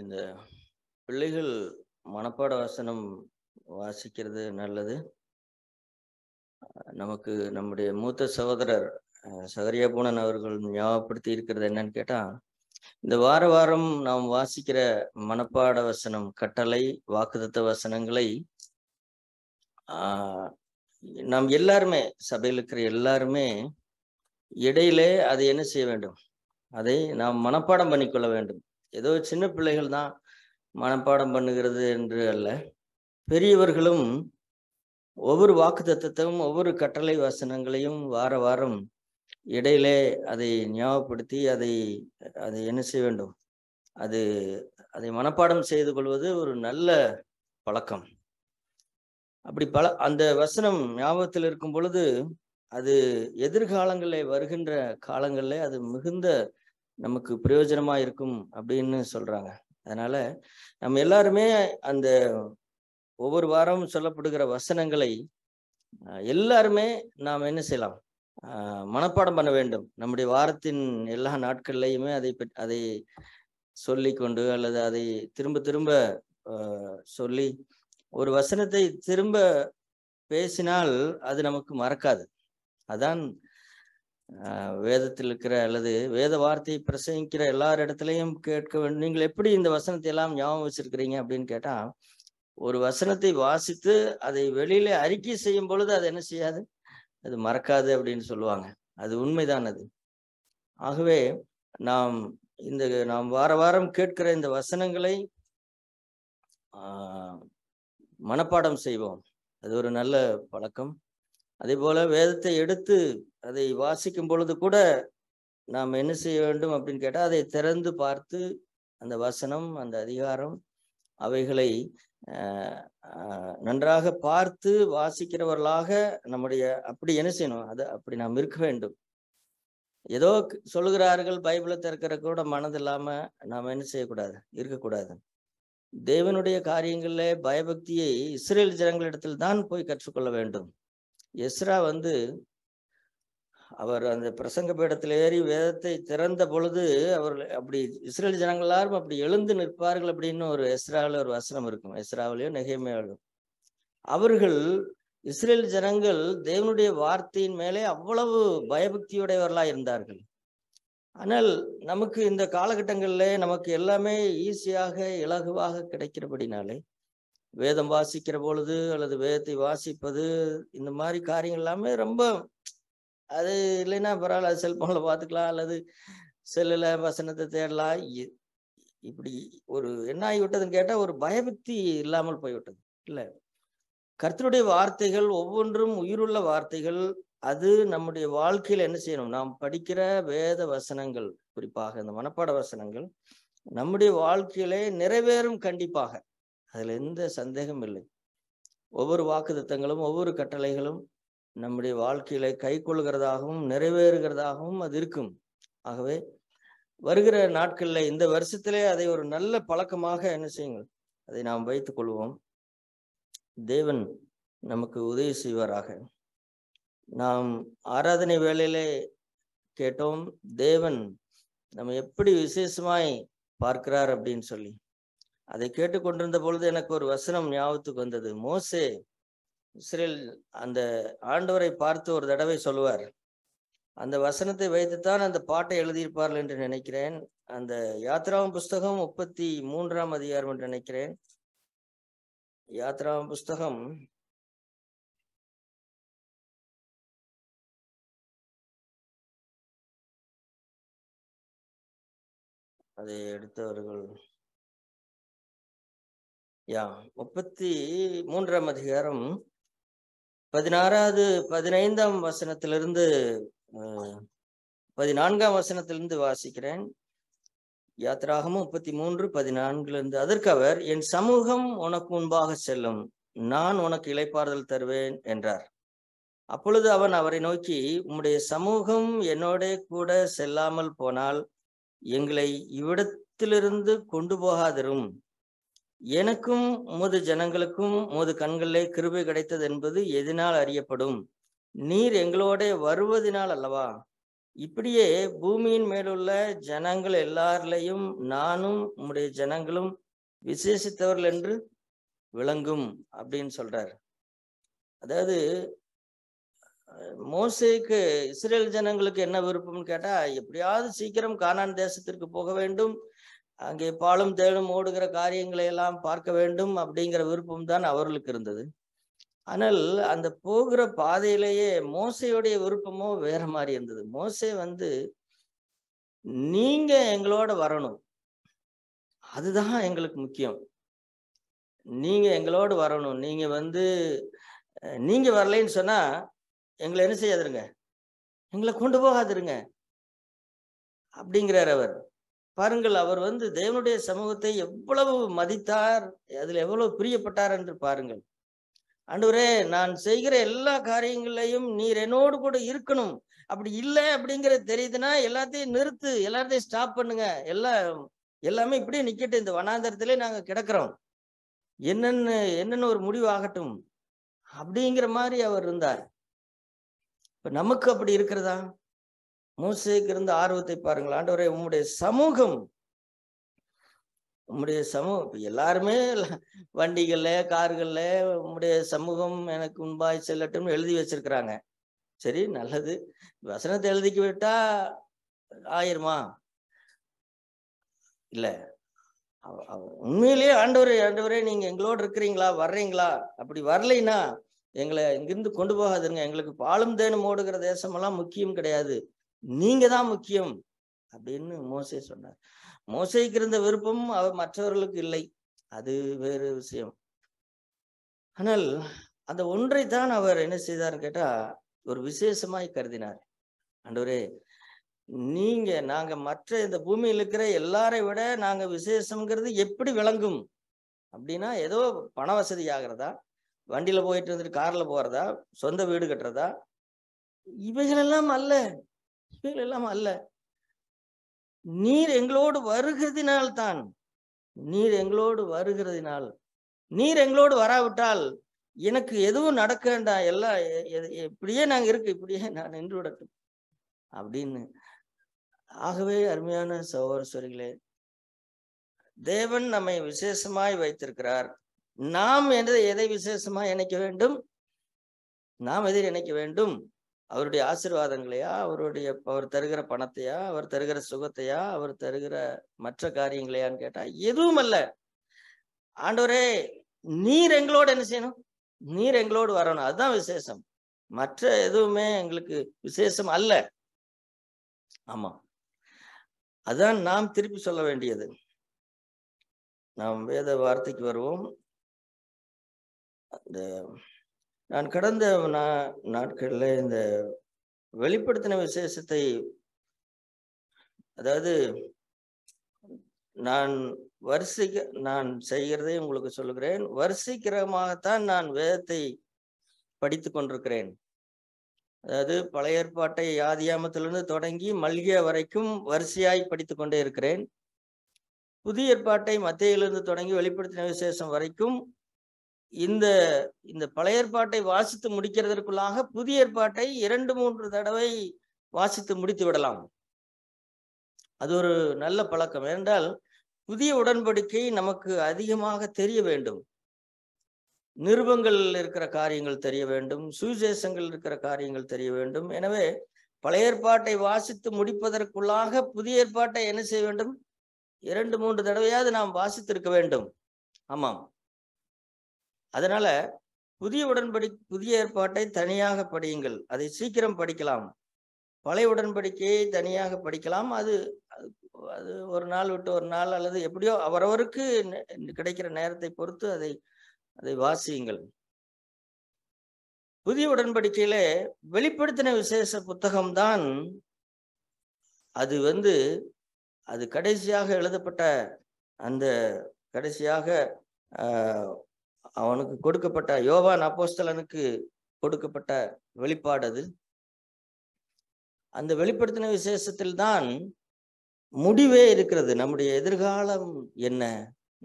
இந்த பிள்ளைகள் மனப்பாட வசனம் வாசிக்கிறது நல்லது நமக்கு நம்முடைய மூத்த சகோதரர் சகரியா பூனன் அவர்கள் ஞாபகப்படுத்தி இருக்கிறது என்னன்னு கேட்டா இந்த வார வாரம் நாம் வாசிக்கிற மனப்பாட வசனம் கட்டளை வாக்குதத்த வசனங்களை ஆஹ் நாம் எல்லாருமே சபையில் இருக்கிற எல்லாருமே இடையிலே அதை என்ன செய்ய வேண்டும் அதை நாம் மனப்பாடம் பண்ணிக்கொள்ள வேண்டும் ஏதோ சின்ன பிள்ளைகள் தான் மனப்பாடம் பண்ணுகிறது என்று அல்ல பெரியவர்களும் ஒவ்வொரு வாக்கு தத்துவத்தையும் ஒவ்வொரு கட்டளை வசனங்களையும் வார வாரம் இடையிலே அதை ஞாபகப்படுத்தி அதை அதை என்ன செய்ய வேண்டும் அது அதை மனப்பாடம் செய்து கொள்வது ஒரு நல்ல பழக்கம் அப்படி பல அந்த வசனம் ஞாபகத்தில் இருக்கும் பொழுது அது எதிர்காலங்களில் வருகின்ற காலங்களில் அது மிகுந்த நமக்கு பிரயோஜனமா இருக்கும் அப்படின்னு சொல்றாங்க அதனால நம்ம எல்லாருமே அந்த ஒவ்வொரு வாரமும் சொல்லப்படுகிற வசனங்களை எல்லாருமே நாம் என்ன செய்யலாம் மனப்பாடம் பண்ண வேண்டும் நம்முடைய வாரத்தின் எல்லா நாட்கள்லையுமே அதை அதை சொல்லி கொண்டு அல்லது அதை திரும்ப திரும்ப சொல்லி ஒரு வசனத்தை திரும்ப பேசினால் அது நமக்கு மறக்காது அதான் வேதத்தில் இருக்கிற அல்லது வேத வார்த்தையை பிரசங்கிக்கிற எல்லார் இடத்துலையும் கேட்க நீங்கள் எப்படி இந்த வசனத்தை எல்லாம் ஞாபகம் வச்சிருக்கிறீங்க அப்படின்னு கேட்டா ஒரு வசனத்தை வாசித்து அதை வெளியில அறிக்கை செய்யும் பொழுது அது என்ன செய்யாது அது மறக்காது அப்படின்னு சொல்லுவாங்க அது உண்மைதான் அது ஆகவே நாம் இந்த நாம் வார வாரம் கேட்கிற இந்த வசனங்களை மனப்பாடம் செய்வோம் அது ஒரு நல்ல பழக்கம் அதே போல வேதத்தை எடுத்து அதை வாசிக்கும் பொழுது கூட நாம் என்ன செய்ய வேண்டும் அப்படின்னு கேட்டால் அதை திறந்து பார்த்து அந்த வசனம் அந்த அதிகாரம் அவைகளை நன்றாக பார்த்து வாசிக்கிறவர்களாக நம்முடைய அப்படி என்ன செய்யணும் அது அப்படி நாம் இருக்க வேண்டும் ஏதோ சொல்லுகிறார்கள் பைபிளை திறக்கிற கூட மனது இல்லாம நாம் என்ன செய்யக்கூடாது இருக்கக்கூடாது தேவனுடைய காரியங்களில் பயபக்தியை இஸ்ரேல் ஜனங்களிடத்தில் தான் போய் கற்றுக்கொள்ள வேண்டும் எஸ்ரா வந்து அவர் அந்த பிரசங்க பீடத்தில் ஏறி வேதத்தை திறந்த பொழுது அவர் அப்படி இஸ்ரேல் ஜனங்களாரும் அப்படி எழுந்து நிற்பார்கள் அப்படின்னு ஒரு எஸ்ராவில் ஒரு வசனம் இருக்கும் எஸ்ராவிலையும் நெகைமையாலும் அவர்கள் இஸ்ரேல் ஜனங்கள் தேவனுடைய வார்த்தையின் மேலே அவ்வளவு பயபக்தியுடையவர்களாக இருந்தார்கள் ஆனால் நமக்கு இந்த காலகட்டங்களில் நமக்கு எல்லாமே ஈஸியாக இலகுவாக கிடைக்கிறபடினாலே வேதம் வாசிக்கிற பொழுது அல்லது வேதத்தை வாசிப்பது இந்த மாதிரி காரியங்கள் எல்லாமே ரொம்ப அது இல்லைன்னா பரவாயில்ல அது செல்போனில் பார்த்துக்கலாம் அல்லது செல்லில் வசனத்தை தேடலாம் இப்படி ஒரு என்ன ஆகிவிட்டதுன்னு கேட்டால் ஒரு பயபக்தி இல்லாமல் போய்விட்டது இல்லை கர்த்தருடைய வார்த்தைகள் ஒவ்வொன்றும் உயிருள்ள வார்த்தைகள் அது நம்முடைய வாழ்க்கையில் என்ன செய்யணும் நாம் படிக்கிற வேத வசனங்கள் குறிப்பாக இந்த மனப்பாட வசனங்கள் நம்முடைய வாழ்க்கையிலே நிறைவேறும் கண்டிப்பாக அதில் எந்த சந்தேகம் இல்லை ஒவ்வொரு வாக்குத்தத்தங்களும் ஒவ்வொரு கட்டளைகளும் நம்முடைய வாழ்க்கையில கை கொள்கிறதாகவும் நிறைவேறுகிறதாகவும் அது இருக்கும் ஆகவே வருகிற நாட்கள்ல இந்த வருஷத்திலே அதை ஒரு நல்ல பழக்கமாக என்ன செய்யுங்கள் அதை நாம் வைத்துக் கொள்வோம் தேவன் நமக்கு உதவி செய்வாராக நாம் ஆராதனை வேலையிலே கேட்டோம் தேவன் நம்ம எப்படி விசேஷமாய் பார்க்கிறார் அப்படின்னு சொல்லி அதை கேட்டுக்கொண்டிருந்த பொழுது எனக்கு ஒரு வசனம் ஞாபகத்துக்கு வந்தது மோசே இஸ்ரேல் அந்த ஆண்டவரை பார்த்து ஒரு தடவை சொல்லுவார் அந்த வசனத்தை வைத்துத்தான் அந்த பாட்டை எழுதியிருப்பார்கள் என்று நினைக்கிறேன் அந்த யாத்ராவும் புஸ்தகம் முப்பத்தி மூன்றாம் அதிகாரம் என்று நினைக்கிறேன் யாத்ராவும் புஸ்தகம் அதை எடுத்தவர்கள் யா முப்பத்தி மூன்றாம் அதிகாரம் பதினாறாவது பதினைந்தாம் வசனத்திலிருந்து பதினான்காம் வசனத்திலிருந்து வாசிக்கிறேன் யாத்திராகமும் முப்பத்தி மூன்று பதினான்குல இருந்து அதற்கு அவர் என் சமூகம் உனக்கு முன்பாக செல்லும் நான் உனக்கு இழைப்பாறுதல் தருவேன் என்றார் அப்பொழுது அவன் அவரை நோக்கி உம்முடைய சமூகம் என்னோட கூட செல்லாமல் போனால் எங்களை இவ்விடத்திலிருந்து கொண்டு போகாதிரும் எனக்கும் உமது ஜனங்களுக்கும் உமது கண்களிலே கிருபை கிடைத்தது என்பது எதினால் அறியப்படும் நீர் எங்களோட வருவதினால் அல்லவா இப்படியே பூமியின் மேலுள்ள ஜனங்கள் எல்லாரிலையும் நானும் உம்முடைய ஜனங்களும் விசேஷித்தவர்கள் என்று விளங்கும் அப்படின்னு சொல்றார் அதாவது மோசேக்கு இஸ்ரேல் ஜனங்களுக்கு என்ன விருப்பம்னு கேட்டா எப்படியாவது சீக்கிரம் கானான் தேசத்திற்கு போக வேண்டும் அங்கே பாலும் தேனும் ஓடுகிற காரியங்களை எல்லாம் பார்க்க வேண்டும் அப்படிங்கிற விருப்பம் தான் அவர்களுக்கு இருந்தது ஆனால் அந்த போகிற பாதையிலேயே மோசையுடைய விருப்பமோ வேற மாதிரி இருந்தது மோசை வந்து நீங்க எங்களோட வரணும் அதுதான் எங்களுக்கு முக்கியம் நீங்க எங்களோட வரணும் நீங்க வந்து நீங்க வரலைன்னு சொன்னா எங்களை என்ன செய்யாதுருங்க எங்களை கொண்டு போகாதுருங்க அப்படிங்கிறார் அவர் பாருங்கள் அவர் வந்து தேவனுடைய சமூகத்தை எவ்வளவு மதித்தார் அதில் எவ்வளவு பிரியப்பட்டார் என்று பாருங்கள் அன்றுவரே நான் செய்கிற எல்லா காரியங்களையும் நீர் என்னோடு கூட இருக்கணும் அப்படி இல்லை அப்படிங்கிற தெரியுதுன்னா எல்லாத்தையும் நிறுத்து எல்லாத்தையும் ஸ்டாப் பண்ணுங்க எல்லாம் எல்லாமே இப்படியே நிக்கட்டும் இந்த வனாந்தரத்திலே நாங்க கிடக்குறோம் என்னென்னு என்னென்னு ஒரு முடிவு ஆகட்டும் அப்படிங்கிற மாதிரி அவர் இருந்தார் இப்ப நமக்கு அப்படி இருக்கிறதா மூசைக்கு இருந்த ஆர்வத்தை பாருங்கள் ஆண்டவரே உம்முடைய சமூகம் உம்முடைய சமூகம் எல்லாருமே வண்டிகள்ல கார்கள்ல உம்முடைய சமூகம் எனக்கு முன்பாய் செல்லட்டும்னு எழுதி வச்சிருக்கிறாங்க சரி நல்லது வசனத்தை எழுதிக்கு விட்டா ஆயிருமா இல்ல உண்மையிலேயே ஆண்டவரே ஆண்டவரே நீங்க எங்களோடு இருக்கிறீங்களா வர்றீங்களா அப்படி வரலைன்னா எங்களை இங்கிருந்து கொண்டு போகாதுங்க எங்களுக்கு பாலும் தேனும் ஓடுகிற தேசமெல்லாம் முக்கியம் கிடையாது நீங்க தான் முக்கியம் அப்படின்னு மோசே சொன்னார் மோசைக்கு இருந்த விருப்பம் அவர் மற்றவர்களுக்கு இல்லை அது வேறு விஷயம் ஆனால் அந்த ஒன்றை தான் அவர் என்ன செய்தார் கேட்டா ஒரு விசேஷமாய் கருதினார் அண்டவரே நீங்க நாங்க மற்ற இந்த பூமியில் இருக்கிற எல்லாரை விட நாங்க விசேஷங்கிறது எப்படி விளங்கும் அப்படின்னா ஏதோ பண வசதி ஆகிறதா வண்டியில போயிட்டு இருந்துட்டு கார்ல போறதா சொந்த வீடு கட்டுறதா இவைகளெல்லாம் அல்ல கீழ் எல்லாம் அல்ல நீர் எங்களோடு வருகிறதினால்தான் நீர் எங்களோடு வருகிறதினால் நீர் எங்களோடு வராவிட்டால் எனக்கு எதுவும் நடக்க வேண்டாம் எல்லாம் இப்படியே நாங்க இருக்கு இப்படியே நான் நின்று விடட்டும் அப்படின்னு ஆகவே அருமையான சகோதர தேவன் நம்மை விசேஷமாய் வைத்திருக்கிறார் நாம் எதை எதை விசேஷமாய் நினைக்க வேண்டும் நாம் எதிர் நினைக்க வேண்டும் அவருடைய ஆசிர்வாதங்களையா அவருடைய அவர் தருகிற பணத்தையா அவர் தருகிற சுகத்தையா அவர் தருகிற மற்ற காரியங்களையான்னு கேட்டா எதுவும் அல்ல ஆண்டவரே நீர் எங்களோடு என்ன செய்யணும் நீர் எங்களோடு வரணும் அதுதான் விசேஷம் மற்ற எதுவுமே எங்களுக்கு விசேஷம் அல்ல ஆமா அதான் நாம் திருப்பி சொல்ல வேண்டியது நாம் வேத வார்த்தைக்கு வருவோம் அந்த நான் கடந்த நா நாட்களில் இந்த வெளிப்படுத்தின விசேஷத்தை அதாவது நான் வரிசை நான் செய்கிறதை உங்களுக்கு சொல்லுகிறேன் கிரகமாகத்தான் நான் வேதத்தை படித்து கொண்டிருக்கிறேன் அதாவது பழைய ஏற்பாட்டை ஆதியாமத்திலிருந்து தொடங்கி மல்கிய வரைக்கும் வரிசையாய் படித்து கொண்டே இருக்கிறேன் புதிய ஏற்பாட்டை மத்தியிலிருந்து தொடங்கி வெளிப்படுத்தின விசேஷம் வரைக்கும் இந்த இந்த பழைய ஏற்பாட்டை வாசித்து முடிக்கிறதற்குள்ளாக புதிய ஏற்பாட்டை இரண்டு மூன்று தடவை வாசித்து முடித்து விடலாம் அது ஒரு நல்ல பழக்கம் என்றால் புதிய உடன்படிக்கை நமக்கு அதிகமாக தெரிய வேண்டும் நிருபங்கள் இருக்கிற காரியங்கள் தெரிய வேண்டும் சுவிசேஷங்கள் இருக்கிற காரியங்கள் தெரிய வேண்டும் எனவே பழைய ஏற்பாட்டை வாசித்து முடிப்பதற்குள்ளாக புதிய ஏற்பாட்டை என்ன செய்ய வேண்டும் இரண்டு மூன்று தடவையாவது நாம் வாசித்திருக்க வேண்டும் ஆமாம் அதனால புதிய உடன்படி புதிய ஏற்பாட்டை தனியாக படியுங்கள் அதை சீக்கிரம் படிக்கலாம் பழைய உடன்படிக்கையை தனியாக படிக்கலாம் அது அது ஒரு நாள் விட்டு ஒரு நாள் அல்லது எப்படியோ அவரவருக்கு கிடைக்கிற நேரத்தை பொறுத்து அதை அதை வாசியுங்கள் புதிய உடன்படிக்கையில வெளிப்படுத்தின விசேஷ புத்தகம்தான் அது வந்து அது கடைசியாக எழுதப்பட்ட அந்த கடைசியாக அவனுக்கு கொடுக்கப்பட்ட யோவான் அப்போஸ்தலனுக்கு கொடுக்கப்பட்ட வெளிப்பாடு அது அந்த வெளிப்படுத்தின விசேஷத்தில் தான் முடிவே இருக்கிறது நம்முடைய எதிர்காலம் என்ன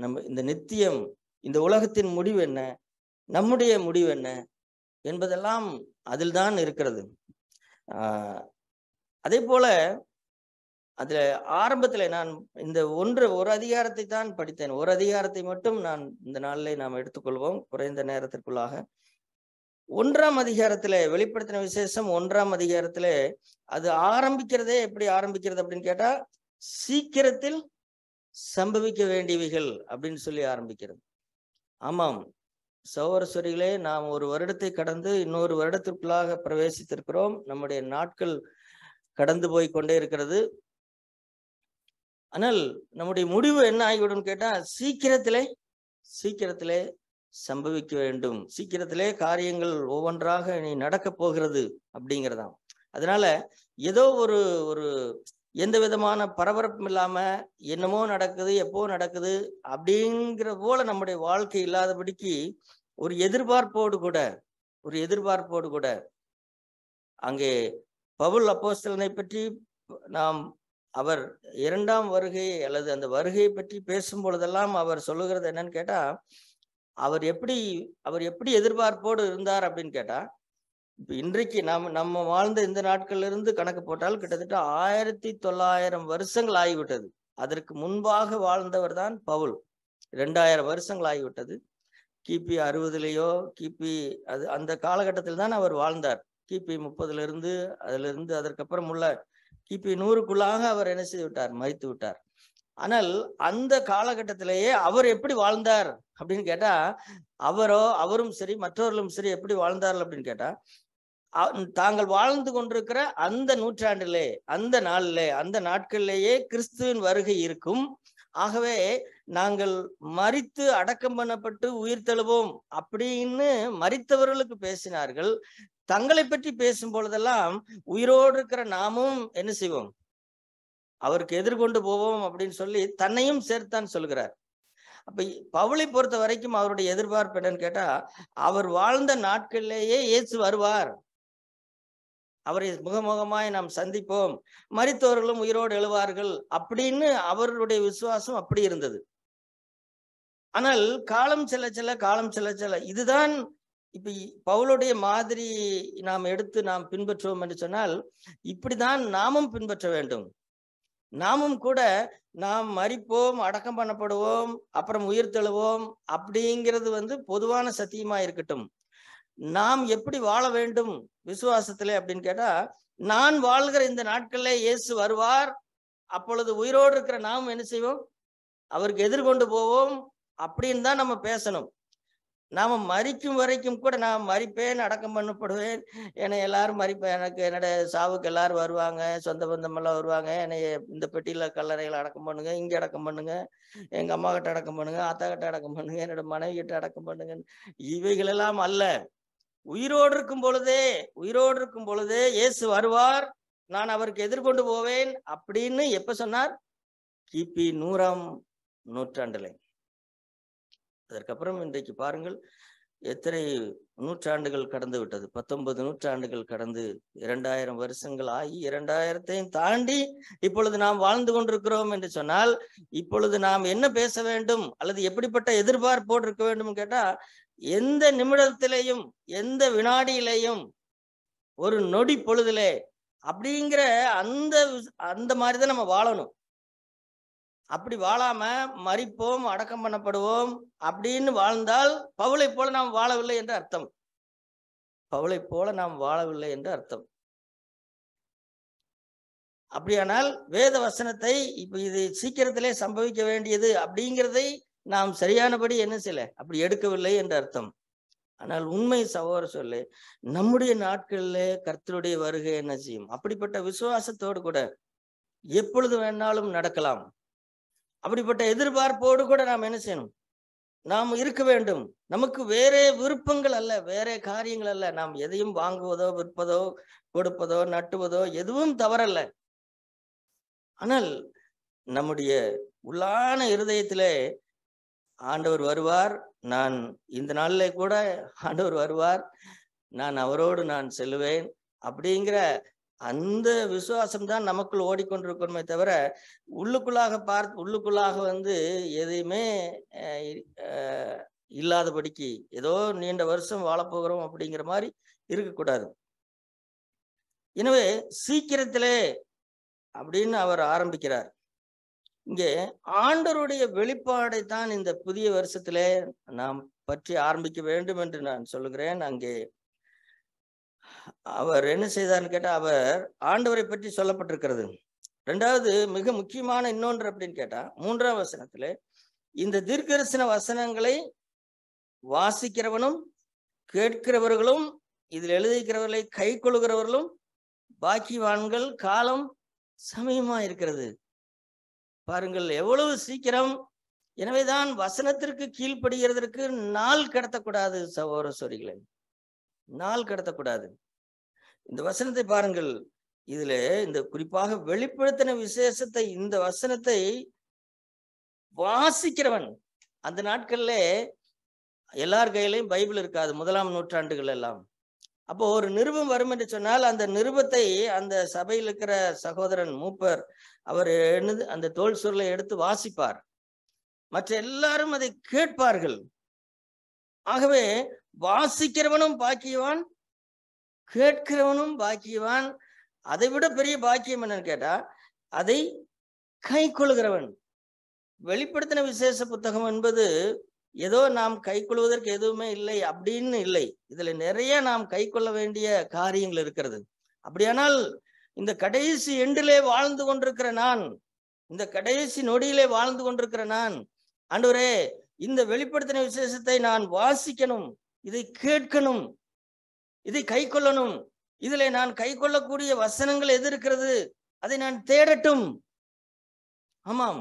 நம்ம இந்த நித்தியம் இந்த உலகத்தின் முடிவு என்ன நம்முடைய முடிவு என்ன என்பதெல்லாம் அதில்தான் இருக்கிறது இருக்கிறது அதே போல அதுல ஆரம்பத்துல நான் இந்த ஒன்று ஒரு அதிகாரத்தை தான் படித்தேன் ஒரு அதிகாரத்தை மட்டும் நான் இந்த நாளில் நாம் எடுத்துக்கொள்வோம் குறைந்த நேரத்திற்குள்ளாக ஒன்றாம் அதிகாரத்துல வெளிப்படுத்தின விசேஷம் ஒன்றாம் அதிகாரத்துல அது ஆரம்பிக்கிறதே எப்படி ஆரம்பிக்கிறது அப்படின்னு கேட்டா சீக்கிரத்தில் சம்பவிக்க வேண்டியவைகள் அப்படின்னு சொல்லி ஆரம்பிக்கிறது ஆமாம் சௌரஸ்வரிகளே நாம் ஒரு வருடத்தை கடந்து இன்னொரு வருடத்திற்குள்ளாக பிரவேசித்திருக்கிறோம் நம்முடைய நாட்கள் கடந்து போய் கொண்டே இருக்கிறது ஆனால் நம்முடைய முடிவு என்ன ஆகிவிடும் கேட்டா சீக்கிரத்திலே சீக்கிரத்திலே சம்பவிக்க வேண்டும் சீக்கிரத்திலே காரியங்கள் ஒவ்வொன்றாக இனி நடக்க போகிறது அப்படிங்கிறதாம் அதனால ஏதோ ஒரு ஒரு எந்த விதமான பரபரப்பும் இல்லாம என்னமோ நடக்குது எப்போ நடக்குது அப்படிங்கிற போல நம்முடைய வாழ்க்கை இல்லாதபடிக்கு ஒரு எதிர்பார்ப்போடு கூட ஒரு எதிர்பார்ப்போடு கூட அங்கே பவுல் அப்போஸ்தலனை பற்றி நாம் அவர் இரண்டாம் வருகை அல்லது அந்த வருகையை பற்றி பேசும் பொழுதெல்லாம் அவர் சொல்லுகிறது என்னன்னு கேட்டா அவர் எப்படி அவர் எப்படி எதிர்பார்ப்போடு இருந்தார் அப்படின்னு கேட்டா இப்ப இன்றைக்கு நம்ம நம்ம வாழ்ந்த இந்த நாட்கள்ல இருந்து கணக்கு போட்டால் கிட்டத்தட்ட ஆயிரத்தி தொள்ளாயிரம் வருஷங்கள் ஆகிவிட்டது அதற்கு முன்பாக வாழ்ந்தவர் தான் பவுல் ரெண்டாயிரம் வருஷங்கள் ஆகிவிட்டது கிபி அறுபதுலேயோ கிபி அது அந்த காலகட்டத்தில் தான் அவர் வாழ்ந்தார் கிபி முப்பதுல இருந்து அதுல இருந்து அதற்கப்புறம் உள்ள கிபி நூறுக்குள்ளாக அவர் என்ன செய்து விட்டார் மறித்து விட்டார் ஆனால் அந்த காலகட்டத்திலேயே அவர் எப்படி வாழ்ந்தார் அப்படின்னு கேட்டா அவரோ அவரும் சரி மற்றவர்களும் சரி எப்படி வாழ்ந்தார்கள் அப்படின்னு கேட்டா தாங்கள் வாழ்ந்து கொண்டிருக்கிற அந்த நூற்றாண்டிலே அந்த நாளிலே அந்த நாட்களிலேயே கிறிஸ்துவின் வருகை இருக்கும் ஆகவே நாங்கள் மறித்து அடக்கம் பண்ணப்பட்டு உயிர் தழுவோம் அப்படின்னு மறித்தவர்களுக்கு பேசினார்கள் தங்களை பற்றி பேசும் பொழுதெல்லாம் உயிரோடு இருக்கிற நாமும் என்ன செய்வோம் அவருக்கு எதிர்கொண்டு போவோம் அப்படின்னு சொல்லி தன்னையும் சேர்த்தான் சொல்கிறார் அப்ப பவுளை பொறுத்த வரைக்கும் அவருடைய எதிர்பார்ப்பு என்னன்னு கேட்டா அவர் வாழ்ந்த நாட்களிலேயே இயேசு வருவார் அவரை முகமுகமாய் நாம் சந்திப்போம் மறித்தவர்களும் உயிரோடு எழுவார்கள் அப்படின்னு அவருடைய விசுவாசம் அப்படி இருந்தது ஆனால் காலம் செல்ல செல்ல காலம் செல்ல செல்ல இதுதான் இப்ப பவுலோடைய மாதிரி நாம் எடுத்து நாம் பின்பற்றுவோம் என்று சொன்னால் இப்படிதான் நாமும் பின்பற்ற வேண்டும் நாமும் கூட நாம் மறிப்போம் அடக்கம் பண்ணப்படுவோம் அப்புறம் உயிர் தெழுவோம் அப்படிங்கிறது வந்து பொதுவான சத்தியமா இருக்கட்டும் நாம் எப்படி வாழ வேண்டும் விசுவாசத்திலே அப்படின்னு கேட்டா நான் வாழ்கிற இந்த நாட்கள்ல இயேசு வருவார் அப்பொழுது உயிரோடு இருக்கிற நாம் என்ன செய்வோம் அவருக்கு எதிர்கொண்டு போவோம் அப்படின்னு தான் நம்ம பேசணும் நாம் மறிக்கும் வரைக்கும் கூட நான் மறிப்பேன் அடக்கம் பண்ணப்படுவேன் என்னை எல்லாரும் மறிப்பேன் எனக்கு என்னோட சாவுக்கு எல்லாரும் வருவாங்க சொந்த பந்தமெல்லாம் வருவாங்க என்னை இந்த பெட்டியில் கல்லறைகளை அடக்கம் பண்ணுங்க இங்கே அடக்கம் பண்ணுங்க எங்கள் அம்மா கிட்ட அடக்கம் பண்ணுங்க ஆத்தா கிட்ட அடக்கம் பண்ணுங்க என்னோட மனைவி கிட்ட அடக்கம் பண்ணுங்க இவைகளெல்லாம் அல்ல உயிரோடு இருக்கும் பொழுதே உயிரோடு இருக்கும் பொழுதே இயேசு வருவார் நான் அவருக்கு எதிர்கொண்டு போவேன் அப்படின்னு எப்ப சொன்னார் கிபி நூறாம் நூற்றாண்டுல அதற்கப்புறம் இன்றைக்கு பாருங்கள் எத்தனை நூற்றாண்டுகள் கடந்து விட்டது பத்தொன்பது நூற்றாண்டுகள் கடந்து இரண்டாயிரம் வருஷங்கள் ஆகி இரண்டாயிரத்தையும் தாண்டி இப்பொழுது நாம் வாழ்ந்து கொண்டிருக்கிறோம் என்று சொன்னால் இப்பொழுது நாம் என்ன பேச வேண்டும் அல்லது எப்படிப்பட்ட எதிர்பார்ப்போடு இருக்க வேண்டும் கேட்டா எந்த நிமிடத்திலையும் எந்த வினாடியிலையும் ஒரு நொடி பொழுதுலே அப்படிங்கிற அந்த அந்த மாதிரிதான் நம்ம வாழணும் அப்படி வாழாம மறிப்போம் அடக்கம் பண்ணப்படுவோம் அப்படின்னு வாழ்ந்தால் பவுளை போல நாம் வாழவில்லை என்று அர்த்தம் பவுளை போல நாம் வாழவில்லை என்று அர்த்தம் அப்படியானால் வேத வசனத்தை இப்ப இது சீக்கிரத்திலே சம்பவிக்க வேண்டியது அப்படிங்கிறதை நாம் சரியானபடி என்ன செய்யல அப்படி எடுக்கவில்லை என்று அர்த்தம் ஆனால் உண்மை சகோதர சொல்லு நம்முடைய நாட்கள்ல கர்த்தருடைய வருகை என்ன செய்யும் அப்படிப்பட்ட விசுவாசத்தோடு கூட எப்பொழுது வேணாலும் நடக்கலாம் அப்படிப்பட்ட எதிர்பார்ப்போடு கூட நாம் என்ன செய்யணும் நாம் இருக்க வேண்டும் நமக்கு வேறே விருப்பங்கள் அல்ல வேறே காரியங்கள் அல்ல நாம் எதையும் வாங்குவதோ விற்பதோ கொடுப்பதோ நட்டுவதோ எதுவும் தவறல்ல ஆனால் நம்முடைய உள்ளான இருதயத்திலே ஆண்டவர் வருவார் நான் இந்த நாளில் கூட ஆண்டவர் வருவார் நான் அவரோடு நான் செல்லுவேன் அப்படிங்கிற அந்த விசுவாசம் தான் நமக்குள் ஓடிக்கொண்டிருக்கணுமே தவிர உள்ளுக்குள்ளாக பார்த்து உள்ளுக்குள்ளாக வந்து எதையுமே இல்லாதபடிக்கு ஏதோ நீண்ட வருஷம் வாழப்போகிறோம் அப்படிங்கிற மாதிரி இருக்கக்கூடாது எனவே சீக்கிரத்திலே அப்படின்னு அவர் ஆரம்பிக்கிறார் இங்கே ஆண்டருடைய வெளிப்பாடை தான் இந்த புதிய வருஷத்திலே நாம் பற்றி ஆரம்பிக்க வேண்டும் என்று நான் சொல்லுகிறேன் அங்கே அவர் என்ன செய்தார்னு கேட்டால் அவர் ஆண்டவரை பற்றி சொல்லப்பட்டிருக்கிறது ரெண்டாவது மிக முக்கியமான இன்னொன்று அப்படின்னு கேட்டால் மூன்றாம் வசனத்தில் இந்த தீர்க்கரசன வசனங்களை வாசிக்கிறவனும் கேட்கிறவர்களும் இதில் எழுதிக்கிறவர்களை கை கொள்கிறவர்களும் பாக்கிவான்கள் காலம் சமயமா இருக்கிறது பாருங்கள் எவ்வளவு சீக்கிரம் எனவேதான் வசனத்திற்கு கீழ்ப்படுகிறதற்கு நாள் கடத்தக்கூடாது சகோதர சொரிகளே நாள் கடத்தக்கூடாது இந்த வசனத்தை பாருங்கள் இதுல இந்த குறிப்பாக வெளிப்படுத்தின விசேஷத்தை இந்த வசனத்தை வாசிக்கிறவன் அந்த நாட்கள்ல எல்லார் கையிலையும் பைபிள் இருக்காது முதலாம் நூற்றாண்டுகள் எல்லாம் அப்போ ஒரு நிருபம் வரும் என்று சொன்னால் அந்த நிருபத்தை அந்த சபையில் இருக்கிற சகோதரன் மூப்பர் அவர் எழுந்து அந்த தோல் சுருளை எடுத்து வாசிப்பார் மற்ற எல்லாரும் அதை கேட்பார்கள் ஆகவே வாசிக்கிறவனும் பாக்கியவான் கேட்கிறவனும் பாக்கியவான் அதை விட பெரிய பாக்கியம் என்னன்னு கேட்டா அதை கை கொள்கிறவன் வெளிப்படுத்தின விசேஷ புத்தகம் என்பது ஏதோ நாம் கை கொள்வதற்கு எதுவுமே இல்லை அப்படின்னு இல்லை இதுல நிறைய நாம் கை கொள்ள வேண்டிய காரியங்கள் இருக்கிறது அப்படியானால் இந்த கடைசி எண்டிலே வாழ்ந்து கொண்டிருக்கிற நான் இந்த கடைசி நொடியிலே வாழ்ந்து கொண்டிருக்கிற நான் ஆண்டவரே இந்த வெளிப்படுத்தின விசேஷத்தை நான் வாசிக்கணும் இதை கேட்கணும் இதை கை கொள்ளணும் இதுல நான் கை கொள்ளக்கூடிய வசனங்கள் எது இருக்கிறது அதை நான் தேடட்டும் ஆமாம்